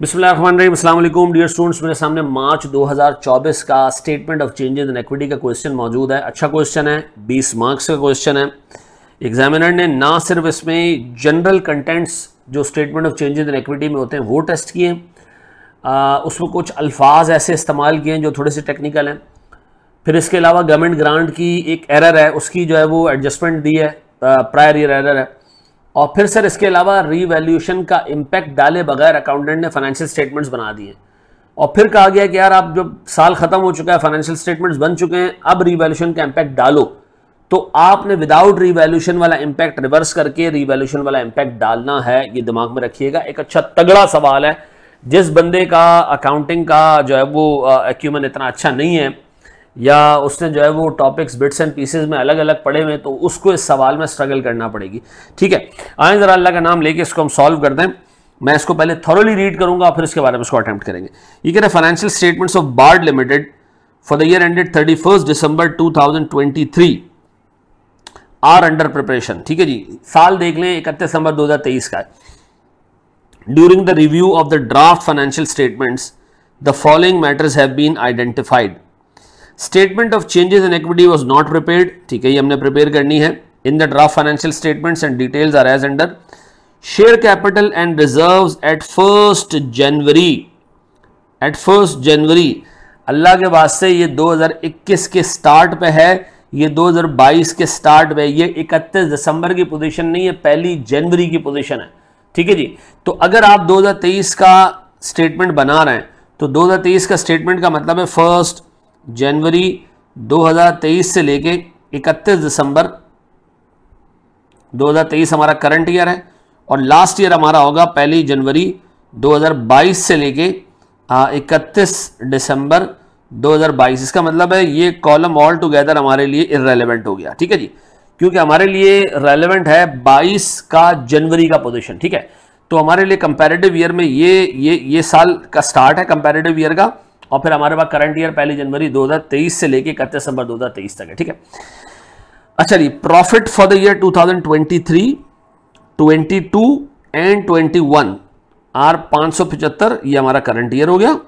बिस्मिल्लाम dear students मेरे सामने March 2024 का statement of changes in equity का क्वेश्चन मौजूद है अच्छा क्वेश्चन है 20 मार्क्स का क्वेश्चन है एग्जामिनर ने ना सिर्फ इसमें जनरल कंटेंट्स जो statement of changes in equity में होते हैं वो टेस्ट किए उसमें कुछ अल्फाज ऐसे इस्तेमाल किए हैं जो थोड़े से टेक्निकल हैं फिर इसके अलावा गवर्नमेंट ग्रांट की एक एरर है उसकी जो है वो एडजस्टमेंट दी है प्रायर ईयर एरर है और फिर सर इसके अलावा रीवैल्यूशन का इम्पैक्ट डाले बगैर अकाउंटेंट ने फाइनेंशियल स्टेटमेंट्स बना दिए और फिर कहा गया कि यार आप जब साल ख़त्म हो चुका है फाइनेंशियल स्टेटमेंट्स बन चुके हैं अब रीवैल्यूशन का इम्पैक्ट डालो तो आपने विदाउट रीवैल्यूशन वाला इम्पैक्ट रिवर्स करके रीवैल्यूशन वाला इम्पैक्ट डालना है ये दिमाग में रखिएगा एक अच्छा तगड़ा सवाल है जिस बंदे का अकाउंटिंग का जो है वो एक्यूमन इतना अच्छा नहीं है या उसने जो है वो टॉपिक्स बिट्स एंड पीसेज में अलग अलग पढ़े हुए तो उसको इस सवाल में स्ट्रगल करना पड़ेगी ठीक है आए ज़रा अल्लाह का नाम लेके इसको हम सॉल्व कर दें मैं इसको पहले थॉरली रीड करूंगा फिर इसके बारे में इसको अटैम्प्ट करेंगे ये कह रहे financial statements of Bard limited for the year ended thirty first December two thousand twenty three are under preparation ठीक है जी साल देख लें इकतीस दिसंबर दो हज़ार तेईस का during the review of the draft financial statements the following matters have been identified statement of changes in equity was not prepare ठीक है ये हमने प्रिपेयर करनी है in the draft financial statements and details are as under share capital and reserve at first January at first January अल्लाह के वास्ते ये 2021 के स्टार्ट पे है ये 2022 के स्टार्ट पे ये 31 दिसंबर की पोजीशन नहीं है पहली जनवरी की पोजीशन है ठीक है जी तो अगर आप 2023 का स्टेटमेंट बना रहे हैं तो 2023 का स्टेटमेंट का मतलब है फर्स्ट जनवरी 2023 से लेके 31 दिसंबर 2023 हमारा करंट ईयर है और लास्ट ईयर हमारा होगा पहली जनवरी 2022 से लेके इकतीस दिसंबर 2022 इसका मतलब है ये कॉलम ऑल टुगेदर हमारे लिए इरेलीवेंट हो गया ठीक है जी क्योंकि हमारे लिए रेलेवेंट है 22 का जनवरी का पोजीशन ठीक है तो हमारे लिए कंपैरेटिव ईयर में ये ये ये साल का स्टार्ट है कंपैरेटिव ईयर का और फिर हमारे पास करंट ईयर पहली जनवरी 2023 से लेके इकतीस दिसंबर 2023 तक है ठीक है अच्छा जी profit for the year 2023, 22 and 21 are पाँच ये हमारा करंट ईयर हो गया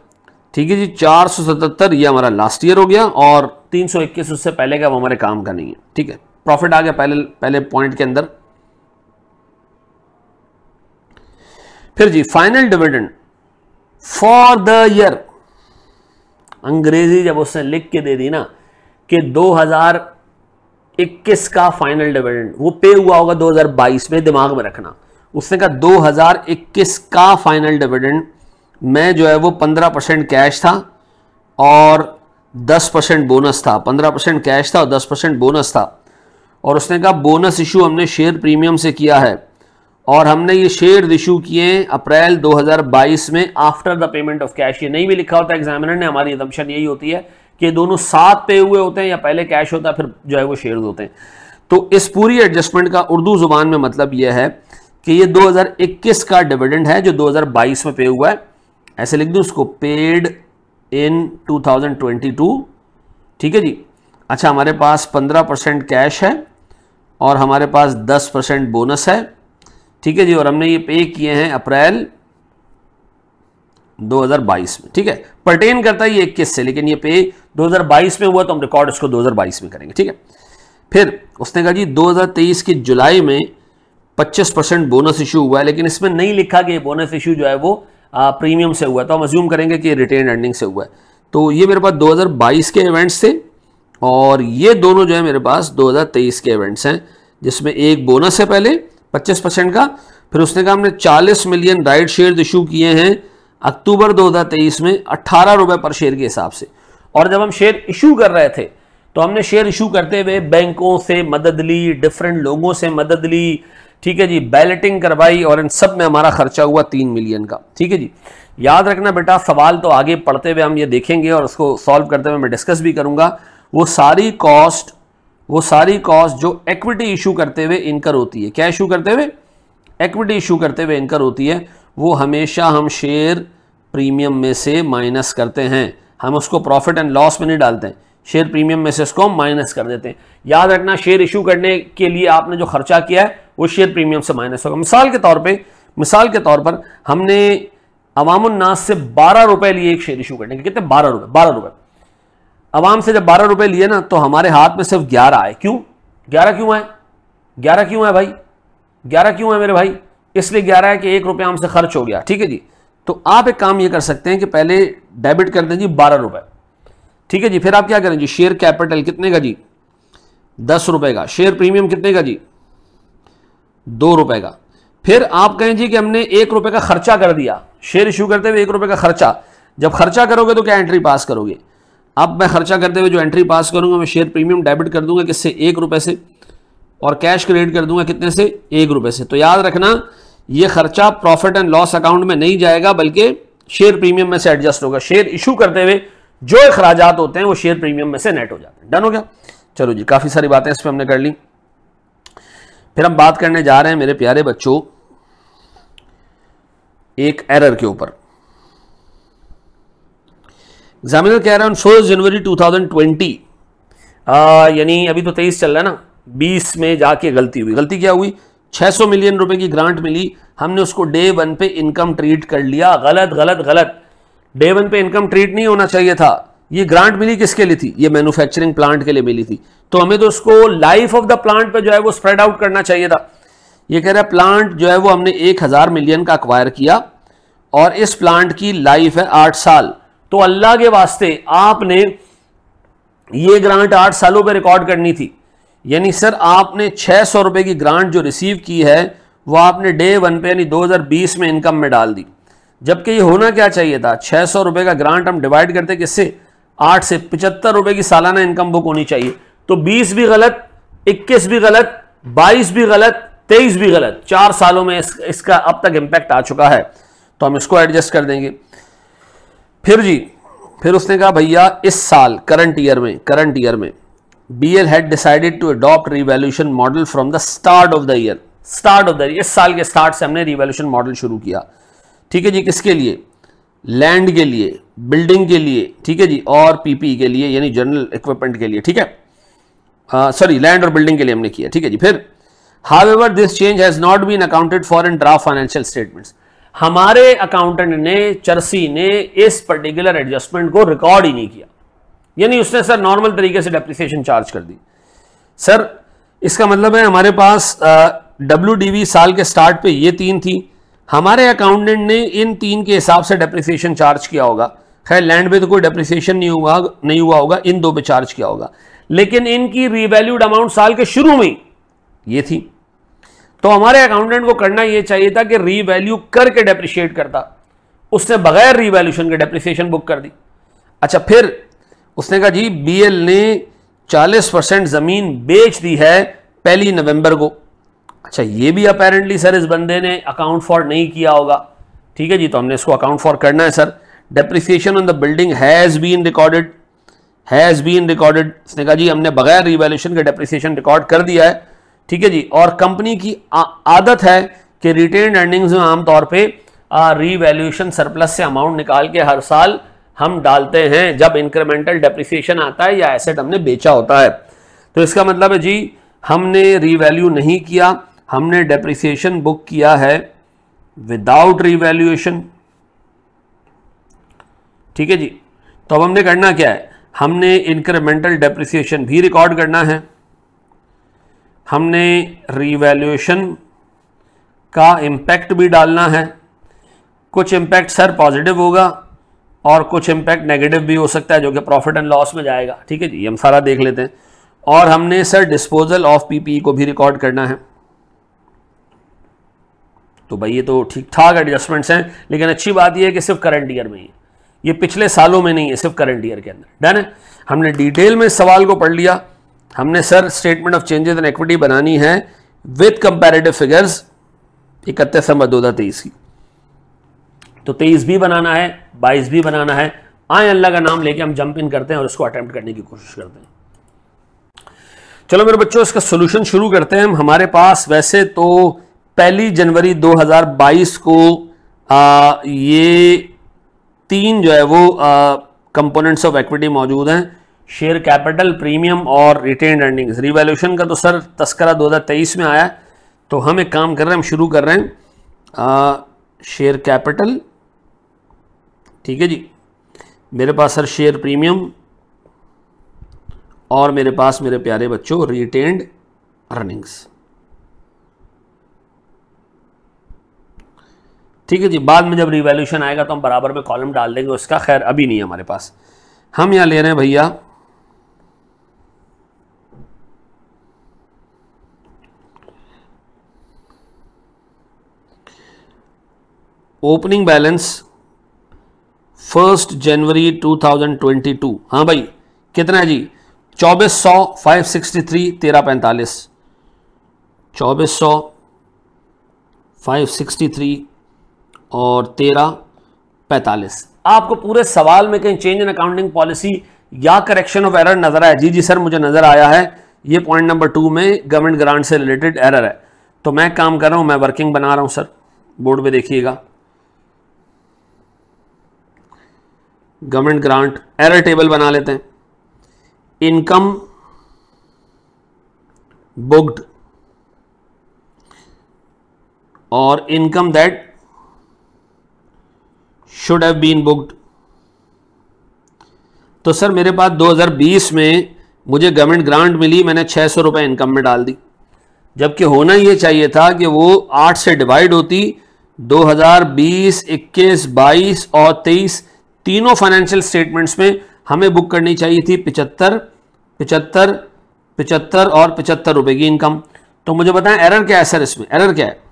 ठीक है जी सतहत्तर ये हमारा लास्ट ईयर हो गया और तीन सौ इक्कीस उससे पहले का वो हमारे काम का नहीं है ठीक है प्रॉफिट आ गया पहले पहले पॉइंट के अंदर फिर जी final dividend for the year अंग्रेज़ी जब उसने लिख के दे दी ना कि 2021 का फाइनल डिविडेंड वो पे हुआ होगा 2022 में दिमाग में रखना उसने कहा 2021 का फाइनल डिविडेंड में जो है वो 15 परसेंट कैश था और 10 परसेंट बोनस था 15 परसेंट कैश था और 10 परसेंट बोनस था और उसने कहा बोनस इशू हमने शेयर प्रीमियम से किया है और हमने ये शेयर इशू किए अप्रैल 2022 में after the payment of cash ये नहीं भी लिखा होता एग्जामिनर ने हमारी एजम्पन यही होती है कि दोनों साथ पे हुए होते हैं या पहले कैश होता है फिर जो है वो शेयर होते हैं तो इस पूरी एडजस्टमेंट का उर्दू जुबान में मतलब यह है कि ये 2021 का डिविडेंड है जो 2022 में पे हुआ है ऐसे लिख दूँ उसको पेड इन 2022 ठीक है जी अच्छा हमारे पास 15 परसेंट कैश है और हमारे पास 10 परसेंट बोनस है ठीक है जी और हमने ये पे किए हैं अप्रैल 2022 में ठीक है परटेन करता है ये इक्कीस से लेकिन ये पे 2022 में हुआ तो हम रिकॉर्ड इसको 2022 में करेंगे ठीक है फिर उसने कहा जी 2023 की जुलाई में 25 परसेंट बोनस इशू हुआ है लेकिन इसमें नहीं लिखा कि बोनस इशू जो है वो प्रीमियम से हुआ तो हम अज्यूम करेंगे कि रिटेन अर्निंग से हुआ है तो ये मेरे पास दो के इवेंट्स थे और ये दोनों जो है मेरे पास दो के इवेंट्स हैं जिसमें एक बोनस है पहले पच्चीस परसेंट का फिर उसने कहा हमने चालीस मिलियन राइट शेयर इशू किए हैं अक्टूबर 2023 में अट्ठारह रुपए पर शेयर के हिसाब से और जब हम शेयर इशू कर रहे थे तो हमने शेयर इशू करते हुए बैंकों से मदद ली डिफरेंट लोगों से मदद ली ठीक है जी बैलेटिंग करवाई और इन सब में हमारा खर्चा हुआ तीन मिलियन का ठीक है जी याद रखना बेटा सवाल तो आगे पढ़ते हुए हम ये देखेंगे और उसको सॉल्व करते हुए मैं डिस्कस भी करूंगा वो सारी कॉस्ट वो सारी कॉस्ट जो एक्विटी इशू करते हुए इनकर होती है क्या इशू करते हुए एक्विटी इशू करते हुए इनकर होती है वो हमेशा हम शेयर प्रीमियम में से माइनस करते हैं हम उसको प्रॉफिट एंड लॉस में नहीं डालते हैं शेयर प्रीमियम में से उसको हम माइनस कर देते हैं याद रखना शेयर इशू करने के लिए आपने जो खर्चा किया है वो शेयर प्रीमियम से माइनस होगा मिसाल के तौर पर मिसाल के तौर पर हमने अवामुन्नास से बारह रुपए लिए एक शेयर इशू करने के कितने बारह रुपए बारह रुपए आवाम से जब बारह रुपए लिए ना तो हमारे हाथ में सिर्फ ग्यारह आए क्यों ग्यारह क्यों आए ग्यारह क्यों है भाई ग्यारह क्यों है मेरे भाई इसलिए ग्यारह है कि एक रुपया हमसे खर्च हो गया ठीक है जी तो आप एक काम ये कर सकते हैं कि पहले डेबिट कर दें जी बारह रुपये ठीक है जी फिर आप क्या करें जी शेयर कैपिटल कितने का जी दस रुपए का शेयर प्रीमियम कितने का जी दो रुपए का फिर आप कहें जी कि हमने एक रुपए का खर्चा कर दिया शेयर इशू करते हुए एक रुपए का खर्चा जब खर्चा करोगे तो क्या एंट्री पास करोगे अब मैं खर्चा करते हुए जो एंट्री पास करूंगा मैं शेयर प्रीमियम डेबिट कर दूंगा किससे एक रुपए से और कैश क्रेडिट कर दूंगा कितने से एक रुपए से तो याद रखना यह खर्चा प्रॉफिट एंड लॉस अकाउंट में नहीं जाएगा बल्कि शेयर प्रीमियम में से एडजस्ट होगा शेयर इशू करते हुए जो अखराज होते हैं वो शेयर प्रीमियम में से नेट हो जाते हैं डन हो गया चलो जी काफ़ी सारी बातें इस पर हमने कर ली फिर हम बात करने जा रहे हैं मेरे प्यारे बच्चों एक एरर के ऊपर एग्जामिनर कह रहा है फर्स्ट जनवरी 2020 यानी अभी तो तेईस चल रहा है ना बीस में जाके गलती हुई गलती क्या हुई 600 मिलियन रुपए की ग्रांट मिली हमने उसको डे वन पे इनकम ट्रीट कर लिया गलत गलत गलत डे वन पे इनकम ट्रीट नहीं होना चाहिए था ये ग्रांट मिली किसके लिए थी ये मैन्युफैक्चरिंग प्लांट के लिए मिली थी तो हमें तो उसको लाइफ ऑफ द प्लांट पे जो है वो स्प्रेड आउट करना चाहिए था ये कह रहा है प्लांट जो है वो हमने एक हज़ार मिलियन का अक्वायर किया और इस प्लांट की लाइफ है आठ साल तो अल्लाह के वास्ते आपने ये ग्रांट आठ सालों पे रिकॉर्ड करनी थी यानी सर आपने छः सौ रुपये की ग्रांट जो रिसीव की है वो आपने डे वन पे यानी 2020 में इनकम में डाल दी जबकि ये होना क्या चाहिए था छः सौ रुपये का ग्रांट हम डिवाइड करते किससे आठ से पचहत्तर रुपये की सालाना इनकम बुक होनी चाहिए तो बीस भी गलत इक्कीस भी गलत बाईस भी गलत तेईस भी गलत चार सालों में इस, इसका अब तक इम्पैक्ट आ चुका है तो हम इसको एडजस्ट कर देंगे फिर जी फिर उसने कहा भैया इस साल करंट ईयर में करंट ईयर में B L had decided to adopt revolution model from the start of the year start of the year इस साल के स्टार्ट से हमने रिवॉल्यूशन मॉडल शुरू किया ठीक है जी किसके लिए लैंड के लिए बिल्डिंग के लिए ठीक है जी और पीपी के लिए यानी जनरल इक्विपमेंट के लिए ठीक है सॉरी लैंड और बिल्डिंग के लिए हमने किया ठीक है जी फिर however this change has not been accounted for in draft financial statements हमारे अकाउंटेंट ने चरसी ने इस पर्टिकुलर एडजस्टमेंट को रिकॉर्ड ही नहीं किया यानी उसने सर नॉर्मल तरीके से डेप्रिसिएशन चार्ज कर दी सर इसका मतलब है हमारे पास डब्ल्यू साल के स्टार्ट पे ये तीन थी हमारे अकाउंटेंट ने इन तीन के हिसाब से डेप्रिसिएशन चार्ज किया होगा खैर लैंड पे तो कोई डेप्रिसिएशन नहीं हुआ नहीं हुआ होगा इन दो पे चार्ज किया होगा लेकिन इनकी रिवैल्यूड अमाउंट साल के शुरू में ये थी तो हमारे अकाउंटेंट को करना यह चाहिए था कि रीवैल्यू करके डेप्रिशिएट करता उसने बगैर रीवैल्यूशन के डेप्रिसिएशन बुक कर दी अच्छा फिर उसने कहा जी बीएल ने 40 परसेंट ज़मीन बेच दी है पहली नवंबर को अच्छा ये भी अपेरेंटली सर इस बंदे ने अकाउंट फॉर नहीं किया होगा ठीक है जी तो हमने इसको अकाउंट फॉर करना है sir depreciation on the building has been recorded has been recorded उसने कहा जी हमने बगैर रिवेल्यूशन के डेप्रिसिएशन रिकॉर्ड कर दिया है ठीक है जी और कंपनी की आदत है कि रिटेन अर्निंग्स में आमतौर पर रीवैल्यूएशन सरप्लस से अमाउंट निकाल के हर साल हम डालते हैं जब इंक्रीमेंटल डेप्रिसिएशन आता है या एसेट हमने बेचा होता है तो इसका मतलब है जी हमने रीवैल्यू नहीं किया हमने डेप्रिसिएशन बुक किया है विदाउट रीवैल्यूएशन ठीक है जी तो अब हमने करना क्या है हमने इंक्रीमेंटल डेप्रिसिएशन भी रिकॉर्ड करना है हमने रीवैल्यूशन का इम्पैक्ट भी डालना है कुछ इम्पैक्ट सर पॉजिटिव होगा और कुछ इम्पैक्ट नेगेटिव भी हो सकता है जो कि प्रॉफिट एंड लॉस में जाएगा ठीक है जी हम सारा देख लेते हैं और हमने सर डिस्पोजल ऑफ पीपीई को भी रिकॉर्ड करना है तो भाई ये तो ठीक ठाक एडजस्टमेंट्स हैं लेकिन अच्छी बात यह है कि सिर्फ करंट ईयर में ही ये पिछले सालों में नहीं है सिर्फ करंट ईयर के अंदर डन है हमने डिटेल में इस सवाल को पढ़ लिया हमने sir statement of changes in equity बनानी है विथ कंपैरेटिव फिगर्स इकतीस नंबर दो हज़ार तेईस की तो तेईस भी बनाना है बाईस भी बनाना है आए अल्लाह का नाम लेके हम जंप इन करते हैं और उसको अटेम्प्ट करने की कोशिश करते हैं चलो मेरे बच्चों इसका सोल्यूशन शुरू करते हैं हमारे पास वैसे तो पहली जनवरी 2022 को आ, ये तीन जो है वो कंपोनेंट्स ऑफ इक्विटी मौजूद हैं शेयर कैपिटल प्रीमियम और रिटेन अर्निंग्स रिवैल्यूशन का तो सर तस्करा 2023 में आया तो हम एक काम कर रहे हैं हम शुरू कर रहे हैं शेयर कैपिटल ठीक है जी मेरे पास सर शेयर प्रीमियम और मेरे पास मेरे प्यारे बच्चों रिटेन्ड अर्निंग्स ठीक है जी बाद में जब रिवैल्यूशन आएगा तो हम बराबर में कॉलम डाल देंगे उसका खैर अभी नहीं है हमारे पास हम यहाँ ले रहे हैं भैया ओपनिंग बैलेंस फर्स्ट जनवरी 2022 हाँ भाई कितना है जी चौबीस सौ फाइव सिक्सटी थ्री तेरह पैंतालीस चौबीस सौ फाइव सिक्सटी थ्री और तेरह पैंतालीस आपको पूरे सवाल में कहीं चेंज इन अकाउंटिंग पॉलिसी या करेक्शन ऑफ एरर नजर आया जी जी सर मुझे नजर आया है ये पॉइंट नंबर टू में गवर्नमेंट ग्रांट से रिलेटेड एरर है तो मैं काम कर रहा हूं मैं वर्किंग बना रहा हूँ सर बोर्ड पे देखिएगा गवर्नमेंट ग्रांट एरर टेबल बना लेते हैं इनकम बुक्ड और income that should have been booked तो सर मेरे पास 2020 में मुझे गवर्नमेंट ग्रांट मिली मैंने छह सौ रुपए इनकम में डाल दी जबकि होना ये चाहिए था कि वो आठ से डिवाइड होती 2020, 21, 22 और 23 तीनों फाइनेंशियल स्टेटमेंट्स में हमें बुक करनी चाहिए थी पिचहत्तर पिचहत्तर पिचहत्तर और पिचहत्तर रुपए की इनकम तो मुझे बताएं एरर क्या है सर इसमें एरर क्या है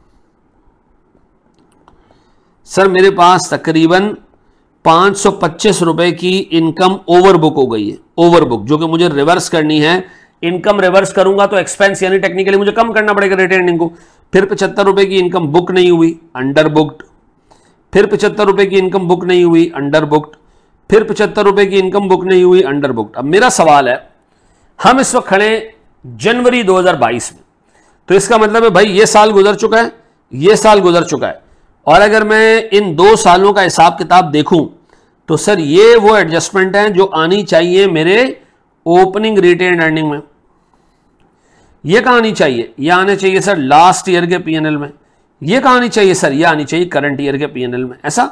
सर मेरे पास तकरीबन पाँच सौ पच्चीस रुपए की इनकम ओवर बुक हो गई है ओवर बुक जो कि मुझे रिवर्स करनी है इनकम रिवर्स करूंगा तो एक्सपेंस यानी टेक्निकली मुझे कम करना पड़ेगा रिटर्निंग को फिर पचहत्तर रुपए की इनकम बुक नहीं हुई अंडर बुक्ड फिर पिछहत्तर रुपए की इनकम बुक नहीं हुई अंडर बुक्ड फिर पचहत्तर रुपए की इनकम बुक नहीं हुई अंडर बुक्ड अब मेरा सवाल है हम इस वक्त खड़े जनवरी 2022 में तो इसका मतलब है भाई ये साल गुजर चुका है ये साल गुजर चुका है और अगर मैं इन दो सालों का हिसाब किताब देखूं तो सर ये वो एडजस्टमेंट है जो आनी चाहिए मेरे ओपनिंग रिटेन अर्निंग में ये आनी चाहिए ये आने चाहिए सर लास्ट ईयर के पीएनएल में ये कहा आनी चाहिए सर ये आनी चाहिए करंट ईयर के पीएनएल में ऐसा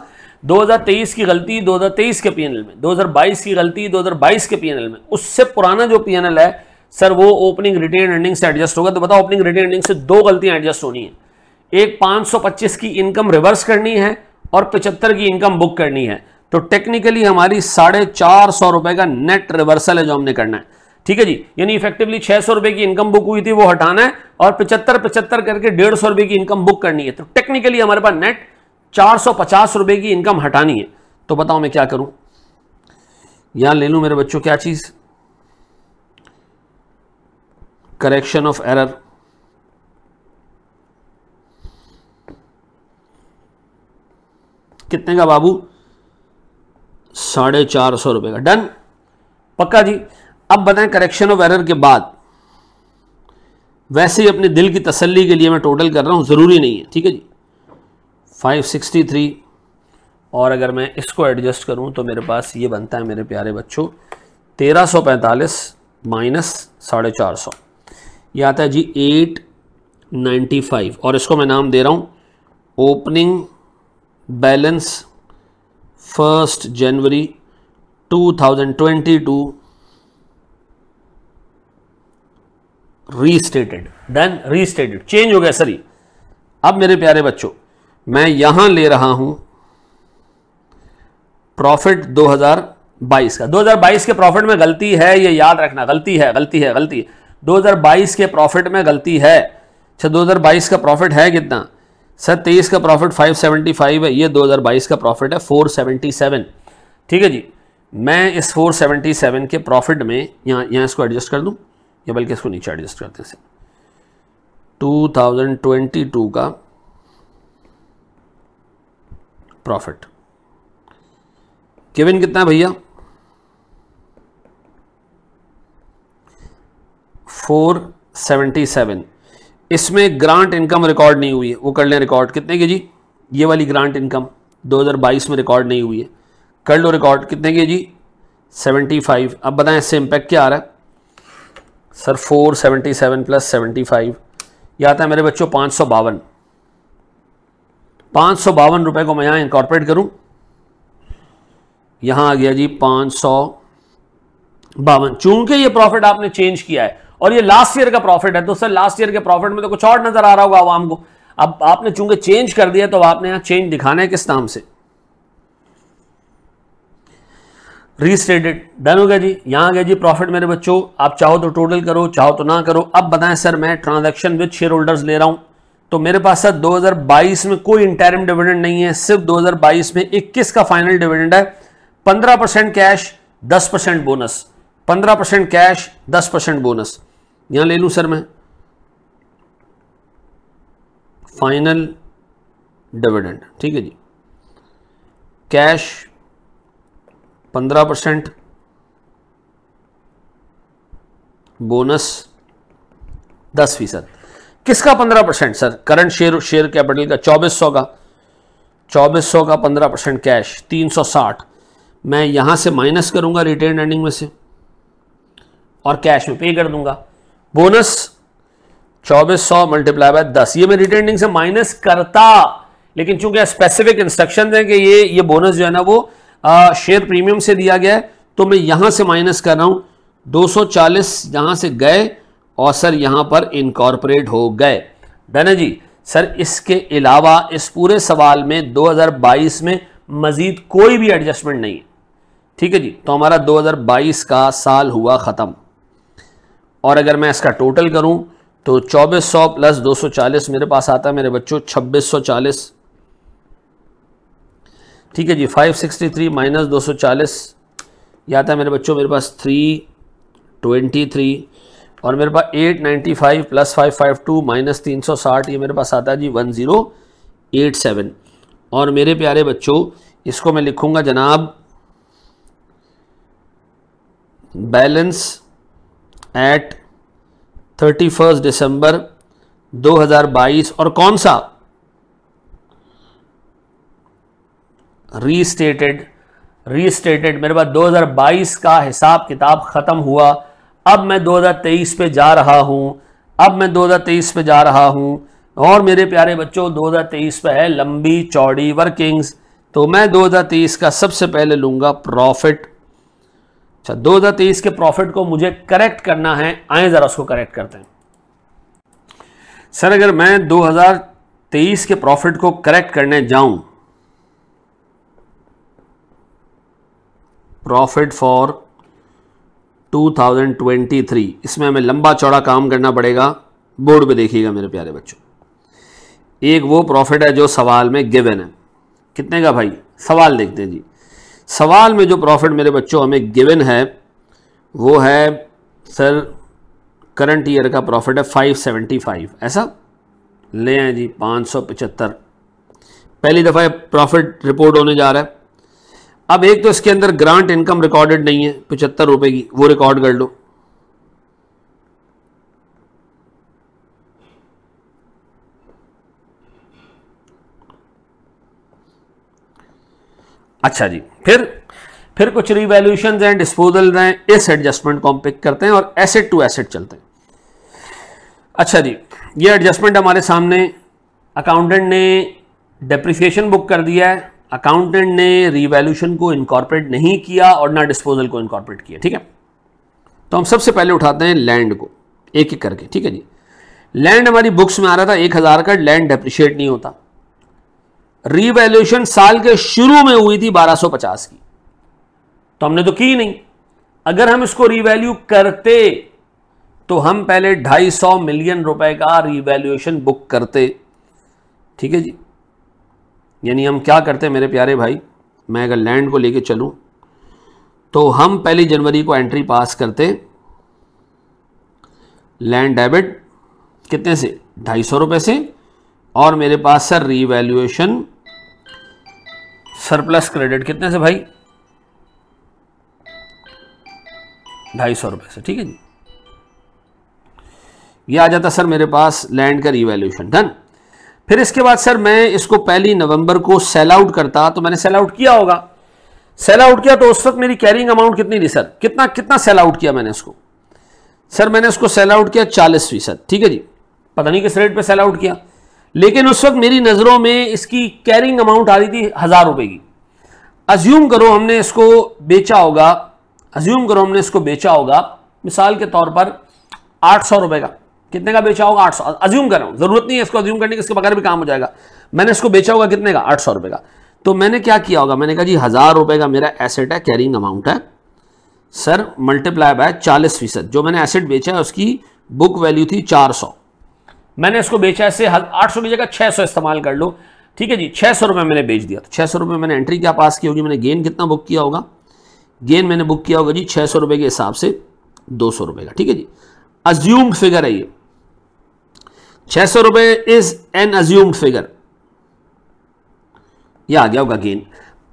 2023 की गलती 2023 के पीएनएल में 2022 की गलती 2022 के पीएनएल में उससे पुराना जो पीएनएल है सर वो ओपनिंग रिटेन अर्निंग से एडजस्ट होगा तो बताओ ओपनिंग रिटेन अर्निंग से दो गलतियां एडजस्ट होनी है एक 525 की इनकम रिवर्स करनी है और पचहत्तर की इनकम बुक करनी है तो टेक्निकली हमारी साढ़े चार सौ रुपए का नेट रिवर्सल है जो हमने करना है ठीक है जी यानी इफेक्टिवली छह सौ रुपए की इनकम बुक हुई थी वो हटाना है और पिछहत्तर पिछहत्तर करके डेढ़ सौ रुपए की इनकम बुक करनी है तो टेक्निकली हमारे पास नेट चार सौ पचास रुपए की इनकम हटानी है तो बताओ मैं क्या करूं यहां ले लू मेरे बच्चों क्या चीज करेक्शन ऑफ एरर कितने का बाबू साढ़े चार सौ रुपए का डन पक्का जी अब बताएं करेक्शन ऑफ एरर के बाद वैसे ही अपने दिल की तसल्ली के लिए मैं टोटल कर रहा हूँ ज़रूरी नहीं है ठीक है जी 563 और अगर मैं इसको एडजस्ट करूँ तो मेरे पास ये बनता है मेरे प्यारे बच्चों तेरह सौ पैंतालीस माइनस साढ़े चार सौ यह आता है जी एट नाइन्टी फाइव और इसको मैं नाम दे रहा हूँ opening balance first January two thousand twenty two restated then restated change हो गया सॉरी अब मेरे प्यारे बच्चों मैं यहां ले रहा हूं प्रॉफिट 2022 का 2022 के प्रॉफिट में गलती है ये याद रखना गलती है गलती है गलती है 2022 के प्रॉफिट में गलती है अच्छा 2022 का प्रॉफिट है कितना सर तेईस का प्रॉफिट 575 है ये 2022 का प्रॉफिट है 477 ठीक है जी मैं इस 477 के प्रॉफिट में यहाँ यहाँ इसको एडजस्ट कर दूँ या बल्कि इसको नीचे एडजस्ट करते हैं टू थाउजेंड ट्वेंटी टू का प्रॉफिट केविन कितना है भैया फोर सेवेंटी सेवन इसमें ग्रांट इनकम रिकॉर्ड नहीं हुई है वो कर लें रिकॉर्ड कितने के जी ये वाली ग्रांट इनकम 2022 में रिकॉर्ड नहीं हुई है कर लो रिकॉर्ड कितने के जी सेवेंटी फाइव अब बताएं इससे इंपैक्ट क्या आ रहा है sir four seventy seven plus seventy five यह आता है मेरे बच्चों पाँच सौ बावन पाँच सौ बावन रुपये को मैं यहाँ इंकॉर्पोरेट करूँ यहाँ आ गया जी पाँच सौ बावन चूंकि ये प्रॉफिट आपने चेंज किया है और ये लास्ट ईयर का प्रॉफिट है तो सर लास्ट ईयर के प्रॉफिट में तो कुछ और नज़र आ रहा होगा आवाम को अब आपने चूंकि चेंज कर दिया तो आपने यहाँ चेंज दिखाना है किस नाम से रीस्टेटेड डन हो गया जी यहाँ आ गया जी प्रॉफिट मेरे बच्चों आप चाहो तो टोटल करो चाहो तो ना करो अब बताएं सर मैं ट्रांजैक्शन विद शेयर होल्डर्स ले रहा हूँ तो मेरे पास सर 2022 में कोई इंटरम डिविडेंड नहीं है सिर्फ 2022 में 21 का फाइनल डिविडेंड है 15 percent cash 10 percent bonus 15 percent cash 10 percent bonus यहां ले लू सर मैं फाइनल डिविडेंड ठीक है जी कैश पंद्रह परसेंट बोनस दस फीसद किसका पंद्रह percent sir current share share capital का चौबीस सौ का चौबीस सौ का पंद्रह परसेंट कैश तीन सौ साठ मैं यहां से माइनस करूंगा रिटेन अर्निंग में से और कैश में पे कर दूंगा बोनस चौबीस सौ मल्टीप्लाई बाय दस ये मैं रिटेनिंग से माइनस करता लेकिन चूंकि स्पेसिफिक इंस्ट्रक्शन है कि ये ये बोनस जो है ना वो शेयर प्रीमियम से दिया गया है तो मैं यहाँ से माइनस कर रहा हूँ 240 यहां से गए और सर यहां पर इनकॉर्पोरेट हो गए डन जी सर इसके अलावा इस पूरे सवाल में 2022 में मज़ीद कोई भी एडजस्टमेंट नहीं है ठीक है जी तो हमारा 2022 का साल हुआ ख़त्म और अगर मैं इसका टोटल करूं तो 2400 प्लस 240 मेरे पास आता है मेरे बच्चों 2640 ठीक है जी 563 माइनस 240 याद है मेरे बच्चों मेरे पास 323 और मेरे पास 895 प्लस 552 माइनस 360 ये मेरे पास आता है जी 1087 और मेरे प्यारे बच्चों इसको मैं लिखूँगा जनाब balance at thirty first December 2022 और कौन सा रीस्टेटेड रीस्टेटेड मेरे पास 2022 का हिसाब किताब ख़त्म हुआ अब मैं 2023 पे जा रहा हूँ अब मैं 2023 पे जा रहा हूँ और मेरे प्यारे बच्चों 2023 पे है लंबी चौड़ी वर्किंग्स तो मैं 2023 का सबसे पहले लूँगा प्रॉफिट अच्छा 2023 के प्रॉफिट को मुझे करेक्ट करना है आए ज़रा उसको करेक्ट करते हैं सर अगर मैं 2023 के प्रॉफिट को करेक्ट करने जाऊं प्रॉफिट फॉर 2023 इसमें हमें लंबा चौड़ा काम करना पड़ेगा बोर्ड पे देखिएगा मेरे प्यारे बच्चों एक वो प्रॉफिट है जो सवाल में गिवन है कितने का भाई सवाल देखते हैं जी सवाल में जो प्रॉफिट मेरे बच्चों हमें गिवन है वो है सर करंट ईयर का प्रॉफिट है 575 ऐसा ले आए जी पाँच पहली दफ़ा प्रॉफिट रिपोर्ट होने जा रहा है अब एक तो इसके अंदर ग्रांट इनकम रिकॉर्डेड नहीं है पचहत्तर रुपए की वो रिकॉर्ड कर लो अच्छा जी फिर फिर कुछ रिवेल्यूशन एंड डिस्पोजल हैं इस एडजस्टमेंट को हम पिक करते हैं और एसेट टू एसेट चलते हैं अच्छा जी ये एडजस्टमेंट हमारे सामने अकाउंटेंट ने डेप्रिसिएशन बुक कर दिया है अकाउंटेंट ने रिवैल्यूशन को इनकॉर्पोरेट नहीं किया और ना डिस्पोजल को इनकॉर्पोरेट किया ठीक है तो हम सबसे पहले उठाते हैं लैंड को एक एक करके ठीक है जी लैंड हमारी बुक्स में आ रहा था एक हज़ार का लैंड डेप्रिशिएट नहीं होता रीवैल्यूएशन साल के शुरू में हुई थी 1250 की तो हमने तो की नहीं अगर हम इसको रिवैल्यू करते तो हम पहले 250 मिलियन रुपए का रीवैल्यूएशन बुक करते ठीक है जी यानी हम क्या करते हैं मेरे प्यारे भाई मैं अगर लैंड को लेके चलूं तो हम पहली जनवरी को एंट्री पास करते लैंड डेबिट कितने से ढाई सौ रुपये से और मेरे पास सर रीवैल्यूएशन सरप्लस क्रेडिट कितने से भाई ढाई सौ रुपये से ठीक है जी ये आ जाता सर मेरे पास लैंड का रीवैल्यूएशन डन फिर इसके बाद सर मैं इसको पहली नवंबर को सेल आउट करता तो मैंने सेल आउट किया होगा सेल आउट किया तो उस वक्त मेरी कैरिंग अमाउंट कितनी थी सर कितना कितना सेल आउट किया मैंने इसको सर मैंने इसको सेल आउट किया चालीस फीसद ठीक है जी पता नहीं किस रेट पे सेल आउट किया लेकिन उस वक्त मेरी नज़रों में इसकी कैरिंग अमाउंट आ रही थी हज़ार रुपए की अज्यूम करो हमने इसको बेचा होगा अज्यूम करो हमने इसको बेचा होगा मिसाल के तौर पर आठ सौ रुपये का कितने का बेचा होगा आठ सौ अज्यूम कर रहा हूं जरूरत नहीं है इसको अज्यूम करने की इसके बगैर भी काम हो जाएगा मैंने इसको बेचा होगा कितने का आठ सौ रुपए का तो मैंने क्या किया होगा मैंने कहा जी हज़ार रुपए का मेरा एसेट है कैरिंग अमाउंट है सर मल्टीप्लाई बाय चालीस फीसद जो मैंने एसेट बेचा है उसकी बुक वैल्यू थी चार सौ मैंने इसको बेचा इससे आठ सौ की जगह छह सौ इस्तेमाल कर लो ठीक है जी छह सौ रुपए मैंने बेच दिया तो छह सौ रुपये मैंने एंट्री क्या पास की होगी मैंने गेन कितना बुक किया होगा गेन मैंने बुक किया होगा जी छह सौ रुपए के हिसाब से दो सौ रुपए का ठीक है जी अज्यूम्ड फिगर है ये छह सौ रुपए इज एन अज्यूम्ड फिगर यह आ गया होगा गेन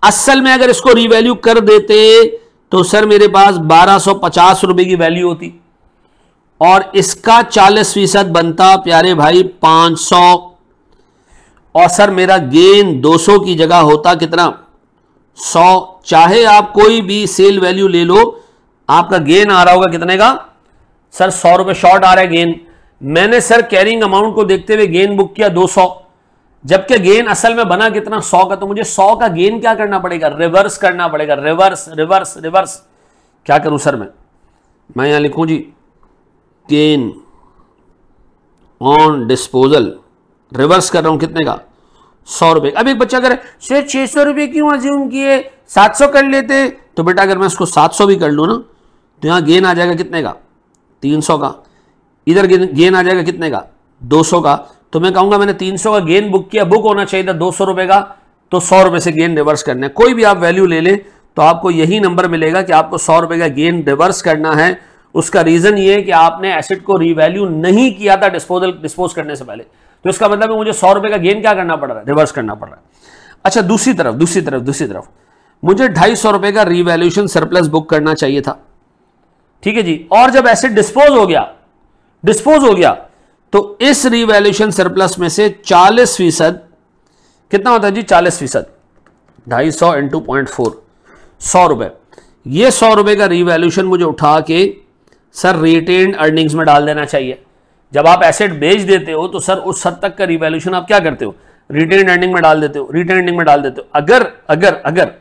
असल में अगर इसको रिवैल्यू कर देते तो सर मेरे पास बारह सौ पचास रुपए की वैल्यू होती और इसका चालीस फीसद बनता प्यारे भाई पांच सौ और सर मेरा गेन दो सौ की जगह होता कितना सौ चाहे आप कोई भी सेल वैल्यू ले लो आपका गेन आ रहा होगा कितने का सर सौ रुपए शॉर्ट आ रहा है गेन मैंने सर कैरिंग अमाउंट को देखते हुए गेन बुक किया 200 जबकि गेन असल में बना कितना 100 का तो मुझे 100 का गेन क्या करना पड़ेगा रिवर्स करना पड़ेगा रिवर्स रिवर्स रिवर्स क्या करूं सर मैं मैं यहां लिखूं जी गेन ऑन डिस्पोजल रिवर्स कर रहा हूं कितने का सौ रुपए अब एक बच्चा करे छह सौ रुपये क्यों अज्यूम किए सात सौ कर लेते तो बेटा अगर मैं उसको सात सौ भी कर लू ना तो यहां गेन आ जाएगा कितने का तीन सौ का इधर गेन आ जाएगा कितने का 200 का तो मैं कहूंगा मैंने 300 का गेन बुक किया बुक होना चाहिए था दो सौ रुपए का तो सौ रुपए से गेन रिवर्स करना है कोई भी आप वैल्यू ले लें तो आपको यही नंबर मिलेगा कि आपको सौ रुपए का गेन रिवर्स करना है उसका रीजन ये है कि आपने एसेट को रिवैल्यू नहीं किया था डिस्पोजल डिस्पोज करने से पहले तो इसका मतलब है मुझे सौ रुपए का गेन क्या करना पड़ रहा है रिवर्स करना पड़ रहा है अच्छा दूसरी तरफ दूसरी तरफ दूसरी तरफ मुझे ढाई सौ रुपए का रिवैल्यूशन सरप्लस बुक करना चाहिए था ठीक है जी और जब एसेट डिस्पोज हो गया डिस्पोज हो गया तो इस रिवैल्यूशन सरप्लस में से 40 फीसद कितना होता है जी 40 फीसद ढाई सौ इंटू पॉइंट फोर सौ रुपए ये सौ रुपए का रिवैल्यूशन मुझे उठा के सर रिटेन अर्निंग्स में डाल देना चाहिए जब आप एसेट बेच देते हो तो सर उस हद तक का रिवैल्यूशन आप क्या करते हो रिटेन अर्निंग में डाल देते हो रिटेन अर्निंग में डाल देते हो अगर अगर अगर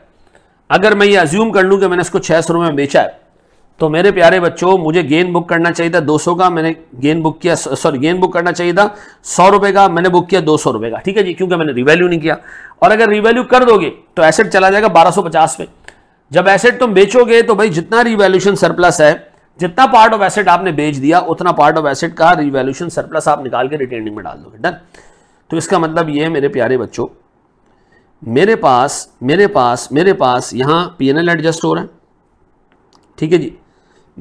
अगर मैं ये अज्यूम कर लूँ कि मैंने इसको छः सौ रुपए में बेचा है तो मेरे प्यारे बच्चों मुझे गेंद बुक करना चाहिए था 200 का मैंने गेंद बुक किया सॉरी गेंद बुक करना चाहिए था सौ रुपये का मैंने बुक किया दो सौ रुपये का ठीक है जी क्योंकि मैंने रिवैल्यू नहीं किया और अगर रिवैल्यू कर दोगे तो एसेट चला जाएगा 1250 पे जब एसेट तुम बेचोगे तो भाई जितना रिवैल्यूशन सरप्लस है जितना पार्ट ऑफ एसेट आपने बेच दिया उतना पार्ट ऑफ एसेट का रिवैल्यूशन सरप्लस आप निकाल के रिटेनिंग में डाल दोगे डन तो इसका मतलब ये है मेरे प्यारे बच्चों मेरे पास मेरे पास मेरे पास यहाँ पी एन एल एडजस्ट हो रहा है ठीक है जी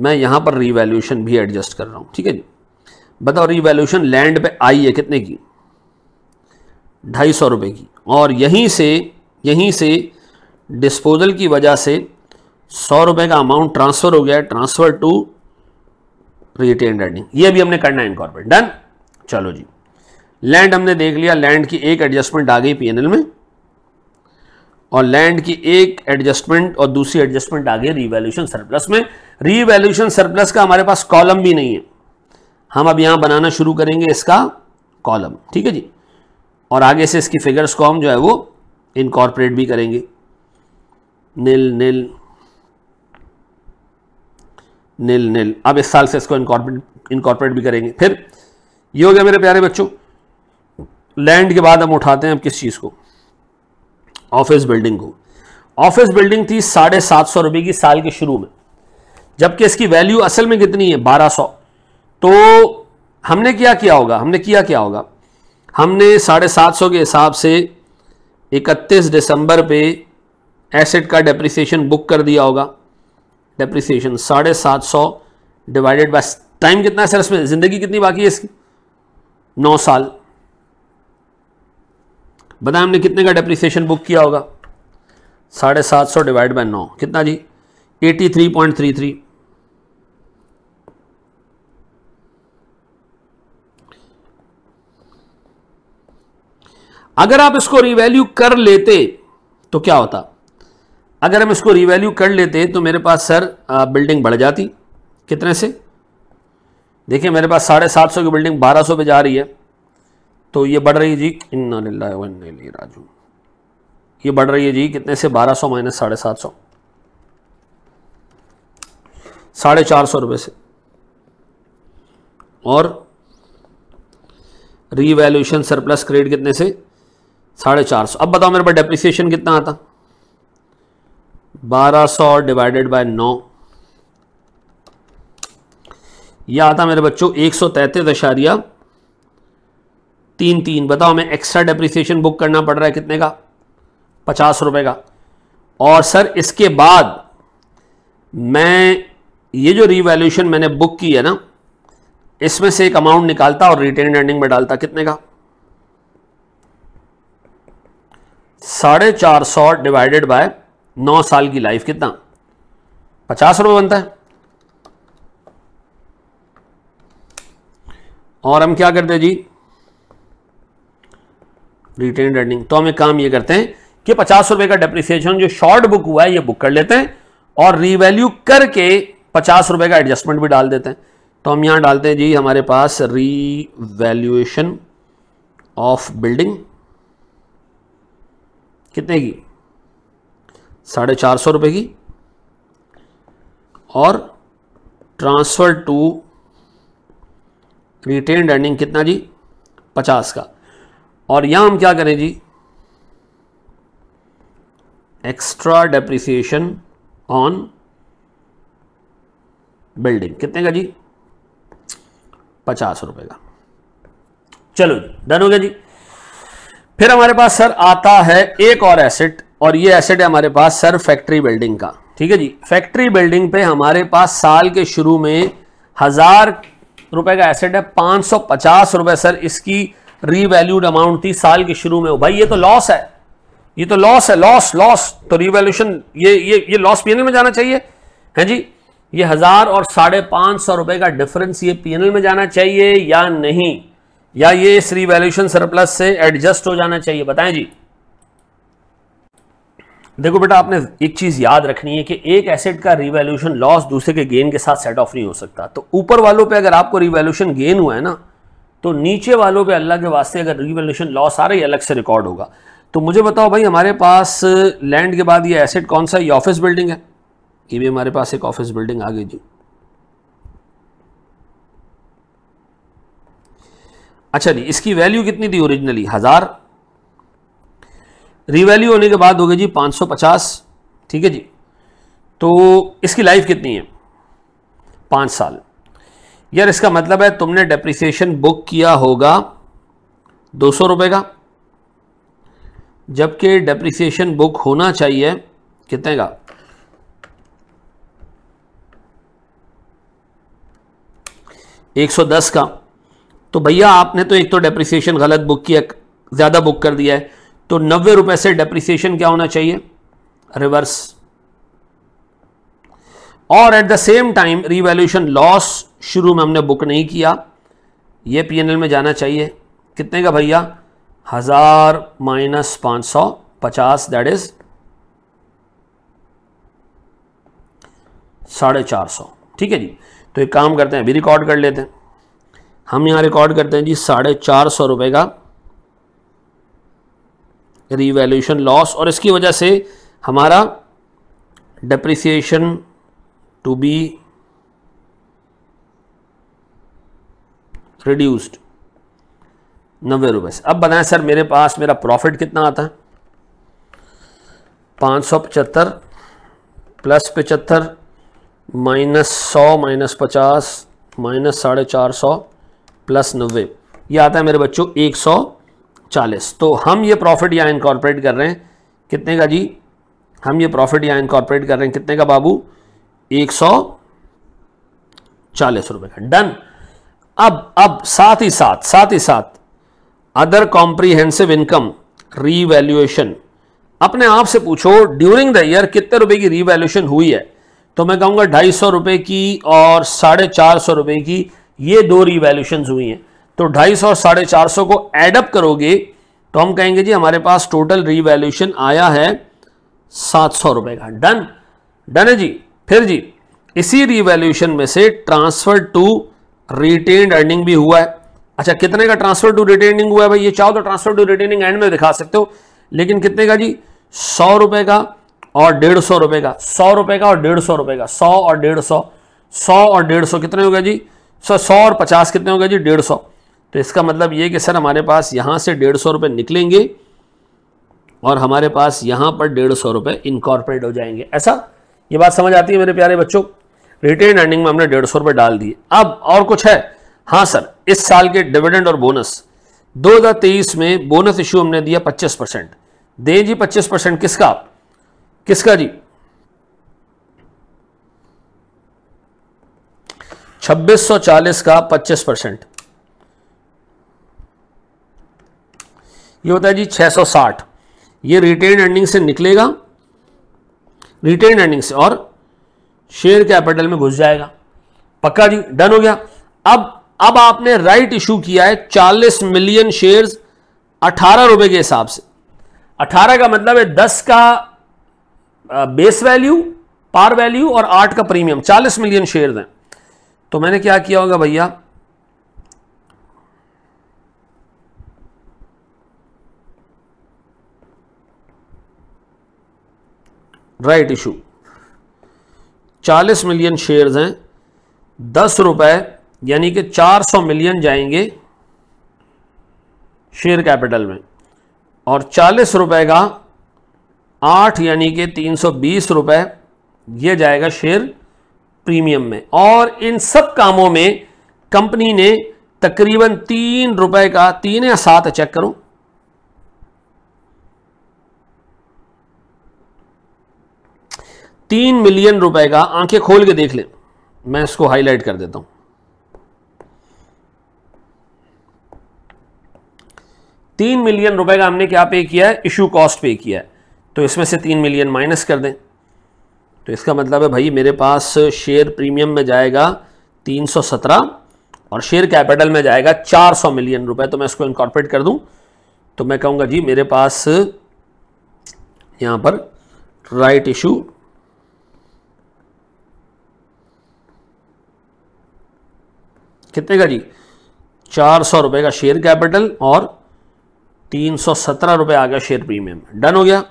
मैं यहाँ पर रीवैल्यूशन भी एडजस्ट कर रहा हूँ ठीक है जी बताओ रीवैल्यूशन लैंड पे आई है कितने की ढाई सौ रुपये की और यहीं से यहीं से डिस्पोजल की वजह से सौ रुपये का अमाउंट ट्रांसफ़र हो गया है ट्रांसफ़र टू रिटेन रेडिंग ये भी हमने करना है इनकॉर्पोरेट डन चलो जी लैंड हमने देख लिया लैंड की एक एडजस्टमेंट आ गई पीएनएल में और लैंड की एक एडजस्टमेंट और दूसरी एडजस्टमेंट आ गई रीवैल्यूशन सरप्लस में रीवैल्यूशन सरप्लस का हमारे पास कॉलम भी नहीं है हम अब यहां बनाना शुरू करेंगे इसका कॉलम ठीक है जी और आगे से इसकी फिगर्स को हम जो है वो इनकॉर्पोरेट भी करेंगे निल निल निल निल अब इस साल से इसको इनकॉर्पोरेट इनकॉर्पोरेट भी करेंगे फिर ये हो गया मेरे प्यारे बच्चों लैंड के बाद हम उठाते हैं अब किस चीज़ को ऑफिस बिल्डिंग को ऑफिस बिल्डिंग थी साढ़े सात सौ रुपए की साल के शुरू में जबकि इसकी वैल्यू असल में कितनी है बारह सौ तो हमने क्या किया होगा हमने किया क्या होगा हमने साढ़े सात सौ के हिसाब से इकतीस दिसंबर पे एसेट का डेप्रिसिएशन बुक कर दिया होगा डेप्रिसिएशन साढ़े सात सौ डिवाइडेड बाय टाइम कितना है सर इसमें ज़िंदगी कितनी बाकी है इसकी नौ साल बताए हमने कितने का डेप्रिसिएशन बुक किया होगा साढ़े सात सौ डिवाइड बाई नौ कितना जी eighty three point three three अगर आप इसको रिवैल्यू कर लेते तो क्या होता अगर हम इसको रिवैल्यू कर लेते तो मेरे पास सर बिल्डिंग बढ़ जाती कितने से देखिए मेरे पास साढ़े सात सौ की बिल्डिंग बारह सौ पे जा रही है तो ये बढ़ रही है जी इन्ना राजू ये बढ़ रही है जी कितने से बारह सौ माइनस साढ़े सात सौ साढ़े चार सौ रुपये से और रीवैल्यूशन सरप्लस क्रेडिट कितने से साढ़े चार सौ अब बताओ मेरे पास डेप्रिसिएशन कितना आता बारह सौ डिवाइडेड बाय नौ यह आता मेरे बच्चों एक सौ तैतीस दशारिया तीन तीन बताओ हमें एक्स्ट्रा डेप्रिसिएशन बुक करना पड़ रहा है कितने का पचास रुपए का और सर इसके बाद मैं ये जो रिवैल्यूशन मैंने बुक की है ना इसमें से एक अमाउंट निकालता और रिटेन अर्निंग में डालता कितने का साढ़े चार सौ डिवाइडेड बाय नौ साल की लाइफ कितना पचास रुपए बनता है और हम क्या करते जी रिटेन अर्निंग तो हम एक काम ये करते हैं कि पचास रुपए का डेप्रिसिएशन जो शॉर्ट बुक हुआ है ये बुक कर लेते हैं और रीवैल्यू करके पचास रुपए का एडजस्टमेंट भी डाल देते हैं तो हम यहां डालते हैं जी हमारे पास रीवैल्यूएशन ऑफ बिल्डिंग कितने की साढ़े चार सौ रुपए की और ट्रांसफ़र टू रिटेन अर्निंग कितना जी पचास का और यहां हम क्या करें जी एक्स्ट्रा डेप्रिसिएशन ऑन बिल्डिंग कितने का जी पचास रुपए का चलो जी डन हो गया जी फिर हमारे पास सर आता है एक और एसेट और ये एसेट है हमारे पास सर फैक्ट्री बिल्डिंग का ठीक है जी फैक्ट्री बिल्डिंग पे हमारे पास साल के शुरू में हजार रुपए का एसेट है पांच सौ पचास रुपए सर इसकी रीवैल्यूड अमाउंट थी साल के शुरू में भाई ये तो लॉस है ये तो लॉस है लॉस लॉस तो रिवैल्यूशन ये ये ये लॉस पीएनएल में जाना चाहिए है जी ये हजार और साढ़े पांच सौ रुपए का डिफरेंस ये पीएनएल में जाना चाहिए या नहीं या ये इस रिवैल्यूशन सरप्लस से एडजस्ट हो जाना चाहिए बताएं जी देखो बेटा आपने एक चीज याद रखनी है कि एक एसेट का रिवैल्यूशन लॉस दूसरे के गेन के साथ सेट ऑफ नहीं हो सकता तो ऊपर वालों पर अगर आपको रिवैल्यूशन गेन हुआ है ना तो नीचे वालों पे अल्लाह के वास्ते अगर रिवेल्यूशन लॉस आ रही है अलग से रिकॉर्ड होगा तो मुझे बताओ भाई हमारे पास लैंड uh, के बाद ये एसेट कौन सा ये ऑफिस बिल्डिंग है ये भी हमारे पास एक ऑफिस बिल्डिंग आ गई जी अच्छा जी इसकी वैल्यू कितनी थी ओरिजिनली हज़ार रिवैल्यू होने के बाद हो गई जी 550 ठीक है जी तो इसकी लाइफ कितनी है पांच साल यार इसका मतलब है तुमने डेप्रिसिएशन बुक किया होगा दो सौ रुपये का जबकि डेप्रिसिएशन बुक होना चाहिए कितने का एक सौ दस का तो भैया आपने तो एक तो डेप्रिसिएशन गलत बुक किया ज़्यादा बुक कर दिया है तो नब्बे रुपए से डेप्रिसिएशन क्या होना चाहिए रिवर्स और at the same time revaluation loss शुरू में हमने बुक नहीं किया ये एल में जाना चाहिए कितने का भैया हज़ार माइनस पाँच सौ पचास दैट इज साढ़े चार सौ ठीक है जी तो एक काम करते हैं अभी रिकॉर्ड कर लेते हैं हम यहाँ रिकॉर्ड करते हैं जी साढ़े चार सौ रुपये का रिवैल्यूशन लॉस और इसकी वजह से हमारा डिप्रिसिएशन to be reduced नब्बे रुपए से अब बताएं सर मेरे पास मेरा प्रॉफिट कितना आता है पाँच सौ पचहत्तर प्लस पचहत्तर माइनस सौ माइनस पचास माइनस साढ़े चार सौ प्लस नब्बे ये आता है मेरे बच्चों एक सौ चालीस तो हम ये प्रॉफिट यहाँ इनकॉर्पोरेट कर रहे हैं कितने का जी हम ये प्रॉफिट यहाँ इनकॉर्पोरेट कर रहे हैं कितने का बाबू एक सौ चालीस रुपए का डन अब अब साथ ही साथ साथ ही साथ अदर कॉम्प्रीहेंसिव इनकम रीवैल्यूएशन अपने आप से पूछो ड्यूरिंग द ईयर कितने रुपए की रीवैल्यूएशन हुई है तो मैं कहूंगा ढाई सौ रुपए की और साढ़े चार सौ रुपए की ये दो रीवैल्यूएशन हुई हैं तो ढाई सौ और साढ़े चार सौ को एडअप करोगे तो हम कहेंगे जी हमारे पास टोटल रीवैल्यूशन आया है सात सौ रुपए का डन डन है जी फिर जी इसी रिवैल्यूशन में से ट्रांसफर टू रिटेन अर्निंग भी हुआ है अच्छा कितने का ट्रांसफर टू रिटेनिंग हुआ है भाई ये चाहो तो ट्रांसफर टू रिटेनिंग एंड में दिखा सकते हो लेकिन कितने का जी सौ रुपए का और डेढ़ सौ रुपए का सौ रुपए का और डेढ़ सौ रुपए का सौ और डेढ़ सौ सौ और डेढ़ सौ कितने हो गए जी सर सौ और पचास कितने हो गए जी डेढ़ सौ तो इसका मतलब ये कि सर हमारे पास यहाँ से डेढ़ सौ रुपये निकलेंगे और हमारे पास यहाँ पर डेढ़ सौ रुपये इनकॉर्पोरेट हो जाएंगे ऐसा ये बात समझ आती है मेरे प्यारे बच्चों रिटेन अर्निंग में हमने डेढ़ सौ रुपये डाल दिए अब और कुछ है हाँ सर इस साल के डिविडेंड और बोनस 2023 में बोनस इश्यू हमने दिया 25 परसेंट दें जी 25 परसेंट किसका किसका जी 2640 का 25 परसेंट ये होता है जी 660 ये रिटेन अर्निंग से निकलेगा रिटेन अर्निंग्स और शेयर कैपिटल में घुस जाएगा पक्का जी डन हो गया अब अब आपने राइट इशू किया है 40 मिलियन शेयर्स 18 रुपए के हिसाब से 18 का मतलब है 10 का बेस वैल्यू पार वैल्यू और 8 का प्रीमियम 40 मिलियन शेयर हैं तो मैंने क्या किया होगा भैया राइट इशू चालीस मिलियन शेयर्स हैं दस रुपये यानी कि चार सौ मिलियन जाएंगे शेयर कैपिटल में और चालीस रुपए का आठ यानी कि तीन सौ बीस रुपए यह जाएगा शेयर प्रीमियम में और इन सब कामों में कंपनी ने तकरीबन तीन रुपए का तीन या सात चेक करूं तीन मिलियन रुपए का आंखें खोल के देख ले मैं इसको हाईलाइट कर देता हूं तीन मिलियन रुपए का हमने क्या पे किया है इशू कॉस्ट पे किया है तो इसमें से तीन मिलियन माइनस कर दें तो इसका मतलब है भाई मेरे पास शेयर प्रीमियम में जाएगा तीन सौ सत्रह और शेयर कैपिटल में जाएगा चार सौ मिलियन रुपए तो मैं इसको इनकॉर्पोरेट कर दूं तो मैं कहूंगा जी मेरे पास यहां पर राइट इशू कितने का जी चार सौ रुपये का शेयर कैपिटल और तीन सौ सत्रह रुपये आ गया शेयर प्रीमियम डन हो गया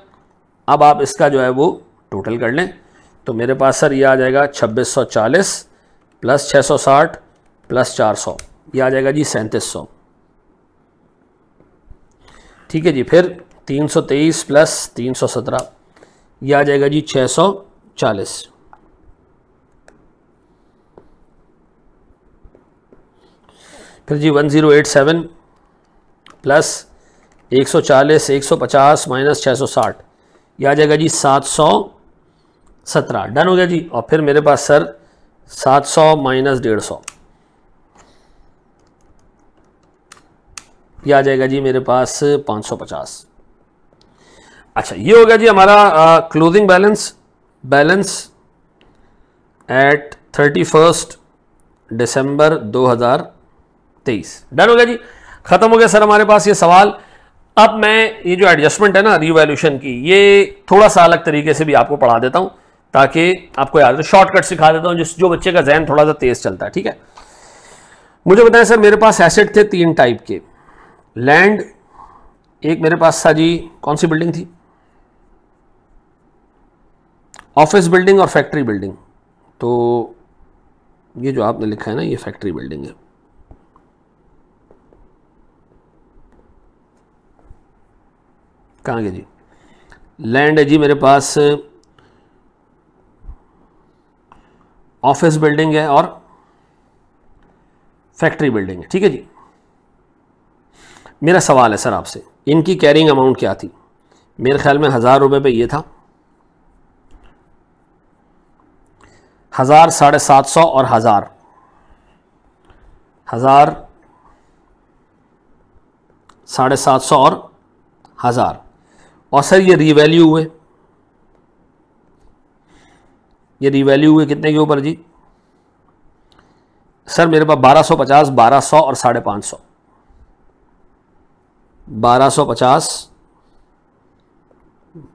अब आप इसका जो है वो टोटल कर लें तो मेरे पास सर ये आ जाएगा छब्बीस सौ चालीस प्लस छः सौ साठ प्लस चार सौ ये आ जाएगा जी सैंतीस सौ ठीक है जी फिर तीन सौ तेईस प्लस तीन सौ सत्रह यह आ जाएगा जी छः सौ चालीस फिर जी one zero eight seven plus एक सौ चालीस एक सौ पचास माइनस छः सौ साठ आ जाएगा जी सात सौ सत्रह डन हो गया जी और फिर मेरे पास सर सात सौ माइनस डेढ़ सौ आ जाएगा जी मेरे पास पाँच सौ पचास अच्छा ये हो गया जी हमारा closing balance balance at thirty first December दो हज़ार तेईस डन हो गया जी खत्म हो गया सर हमारे पास ये सवाल अब मैं ये जो एडजस्टमेंट है ना रिवॉल्यूशन की ये थोड़ा सा अलग तरीके से भी आपको पढ़ा देता हूँ ताकि आपको याद रहे शॉर्टकट सिखा देता हूँ जिस जो बच्चे का जहन थोड़ा सा तेज चलता है ठीक है मुझे बताएं सर मेरे पास एसेट थे तीन टाइप के लैंड एक मेरे पास था जी कौन सी बिल्डिंग थी ऑफिस बिल्डिंग और फैक्ट्री बिल्डिंग तो ये जो आपने लिखा है ना ये फैक्ट्री बिल्डिंग है कहाँ गए जी लैंड है जी मेरे पास ऑफिस बिल्डिंग है और फैक्ट्री बिल्डिंग है ठीक है जी मेरा सवाल है सर आपसे इनकी कैरिंग अमाउंट क्या थी मेरे ख्याल में हज़ार रुपये पे ये था हज़ार साढ़े सात सौ और हज़ार हज़ार साढ़े सात सौ और हज़ार और सर ये रिवैल्यू हुए ये रिवैल्यू हुए कितने के ऊपर जी सर मेरे पास बारह सौ पचास बारह सौ और साढ़े पाँच सौ बारह सौ पचास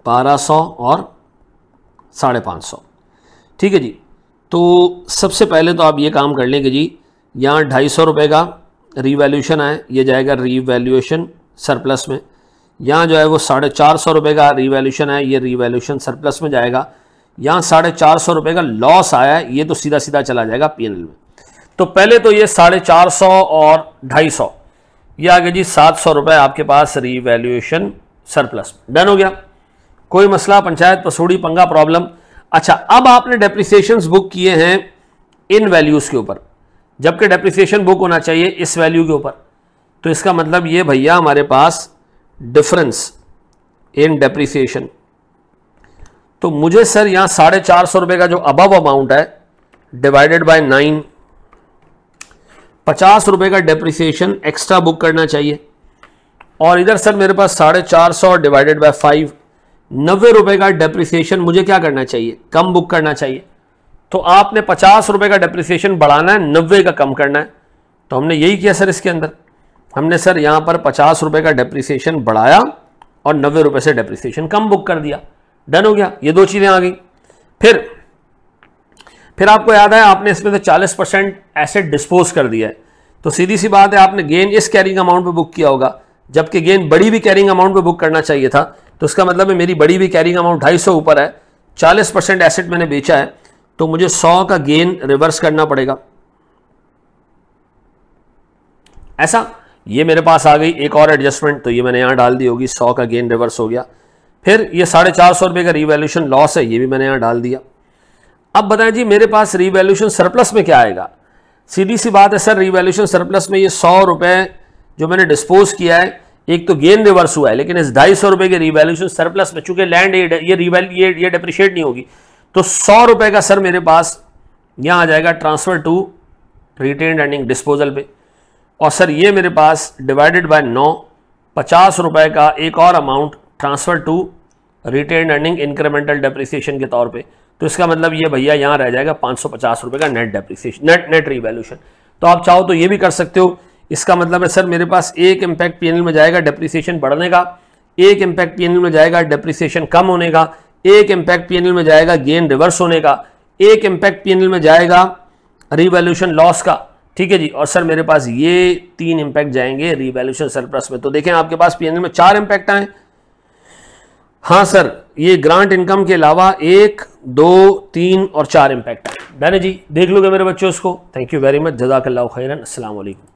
बारह सौ और साढ़े पाँच सौ ठीक है जी तो सबसे पहले तो आप ये काम कर लेंगे जी यहाँ ढाई सौ रुपये का रिवेल्यूशन आए ये जाएगा रीवैल्यूएशन सरप्लस में यहाँ जो है वो साढ़े चार सौ रुपये का रिवेल्यूशन है ये रिवेल्यूशन सरप्लस में जाएगा यहाँ साढ़े चार सौ रुपये का लॉस आया है ये तो सीधा सीधा चला जाएगा पी में तो पहले तो ये साढ़े चार सौ और ढाई सौ ये आ गया जी सात सौ रुपये आपके पास रिवेल्यूशन सरप्लस डन हो गया कोई मसला पंचायत पसूड़ी पंगा प्रॉब्लम अच्छा अब आपने डेप्रिसिएशन बुक किए हैं इन वैल्यूज़ के ऊपर जबकि डेप्रिसिएशन बुक होना चाहिए इस वैल्यू के ऊपर तो इसका मतलब ये भैया हमारे पास डिफरेंस इन डेप्रिसिएशन तो मुझे सर यहां साढ़े चार सौ रुपए का जो अबव अमाउंट है डिवाइडेड बाय नाइन पचास रुपए का डेप्रिसिएशन एक्स्ट्रा बुक करना चाहिए और इधर सर मेरे पास साढ़े चार सौ डिवाइडेड बाय फाइव नब्बे रुपए का डेप्रिसिएशन मुझे क्या करना चाहिए कम बुक करना चाहिए तो आपने पचास रुपए का डेप्रिसिएशन बढ़ाना है नब्बे का कम करना है तो हमने यही किया सर इसके अंदर हमने सर यहाँ पर पचास रुपये का डेप्रिसिएशन बढ़ाया और नब्बे रुपये से डेप्रिसिएशन कम बुक कर दिया डन हो गया ये दो चीज़ें आ गई फिर फिर आपको याद है आपने इसमें से चालीस परसेंट एसेट डिस्पोज कर दिया है तो सीधी सी बात है आपने गेन इस कैरिंग अमाउंट पर बुक किया होगा जबकि गेन बड़ी भी कैरिंग अमाउंट पर बुक करना चाहिए था तो उसका मतलब है मेरी बड़ी भी कैरिंग अमाउंट ढाई सौ ऊपर है चालीस परसेंट एसेट मैंने बेचा है तो मुझे सौ का गेन रिवर्स करना पड़ेगा ऐसा ये मेरे पास आ गई एक और एडजस्टमेंट तो ये मैंने यहाँ डाल दी होगी सौ का गेन रिवर्स हो गया फिर ये साढ़े चार सौ रुपये का रिवेल्यूशन लॉस है ये भी मैंने यहाँ डाल दिया अब बताएं जी मेरे पास रिवेल्यूशन सरप्लस में क्या आएगा सीधी सी बात है सर रिवेल्यूशन सरप्लस में ये सौ रुपये जो मैंने डिस्पोज किया है एक तो गेन रिवर्स हुआ है लेकिन इस ढाई सौ रुपये के रिवेल्यूशन सरप्लस में चूंकि लैंड ये रिवैल ये ये डिप्रिशिएट नहीं होगी तो सौ रुपये का सर मेरे पास यहाँ आ जाएगा transfer to retained earning disposal पे और सर ये मेरे पास डिवाइडेड बाय नौ पचास रुपए का एक और amount transfer to retained earning incremental depreciation के तौर पे तो इसका मतलब ये भैया यहाँ रह जाएगा पाँच सौ पचास रुपये का net depreciation net net revaluation तो आप चाहो तो ये भी कर सकते हो इसका मतलब है सर मेरे पास एक इम्पैक्ट पी में जाएगा डेप्रिसिएशन बढ़ने का एक इम्पैक्ट पी में जाएगा डेप्रिसिएशन कम होने का एक इम्पैक्ट पी में जाएगा गेन रिवर्स होने का एक इम्पैक्ट पी में जाएगा रिवेल्यूशन लॉस का ठीक है जी और सर मेरे पास ये तीन इंपैक्ट जाएंगे रिवैल्यूशन सरप्लस में तो देखें आपके पास पीएनएल में चार इंपैक्ट आए हाँ सर ये ग्रांट इनकम के अलावा एक दो तीन और चार इंपैक्ट आए मैंने जी देख लोगे मेरे बच्चों उसको थैंक यू वेरी मच जजाक खैरन असलम